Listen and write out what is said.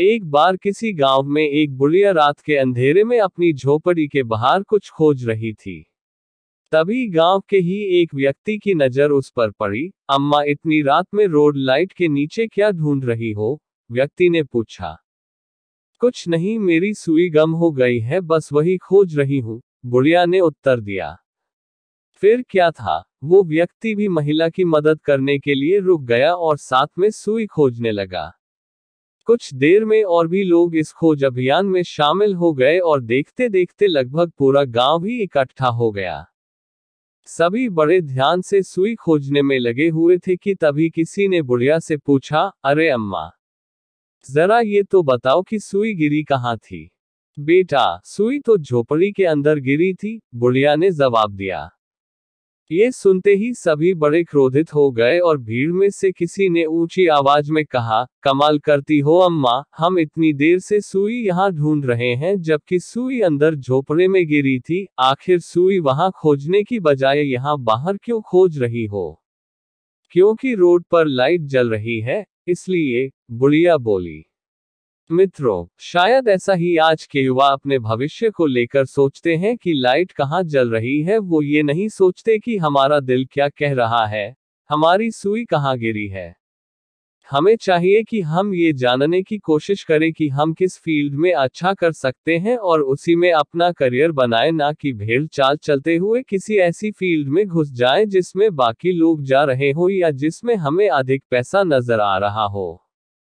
एक बार किसी गांव में एक बुढ़िया रात के अंधेरे में अपनी झोपड़ी के बाहर कुछ खोज रही थी तभी गांव के ही एक व्यक्ति की नजर उस पर पड़ी अम्मा इतनी रात में रोड लाइट के नीचे क्या ढूंढ रही हो व्यक्ति ने पूछा कुछ नहीं मेरी सुई गम हो गई है बस वही खोज रही हूँ बुढ़िया ने उत्तर दिया फिर क्या था वो व्यक्ति भी महिला की मदद करने के लिए रुक गया और साथ में सुई खोजने लगा कुछ देर में और भी लोग इस खोज अभियान में शामिल हो गए और देखते देखते लगभग पूरा गांव ही इकट्ठा हो गया सभी बड़े ध्यान से सुई खोजने में लगे हुए थे कि तभी किसी ने बुढ़िया से पूछा अरे अम्मा जरा ये तो बताओ कि सुई गिरी कहाँ थी बेटा सुई तो झोपड़ी के अंदर गिरी थी बुढ़िया ने जवाब दिया ये सुनते ही सभी बड़े क्रोधित हो गए और भीड़ में से किसी ने ऊंची आवाज में कहा कमाल करती हो अम्मा हम इतनी देर से सुई यहाँ ढूंढ रहे हैं जबकि सुई अंदर झोपड़े में गिरी थी आखिर सुई वहाँ खोजने की बजाय यहाँ बाहर क्यों खोज रही हो क्योंकि रोड पर लाइट जल रही है इसलिए बुढ़िया बोली मित्रों शायद ऐसा ही आज के युवा अपने भविष्य को लेकर सोचते हैं कि लाइट कहाँ जल रही है वो ये नहीं सोचते कि हमारा दिल क्या कह रहा है हमारी सुई कहाँ गिरी है हमें चाहिए कि हम ये जानने की कोशिश करें कि हम किस फील्ड में अच्छा कर सकते हैं और उसी में अपना करियर बनाए ना कि भेड़ चाल चलते हुए किसी ऐसी फील्ड में घुस जाए जिसमें बाकी लोग जा रहे हो या जिसमें हमें अधिक पैसा नजर आ रहा हो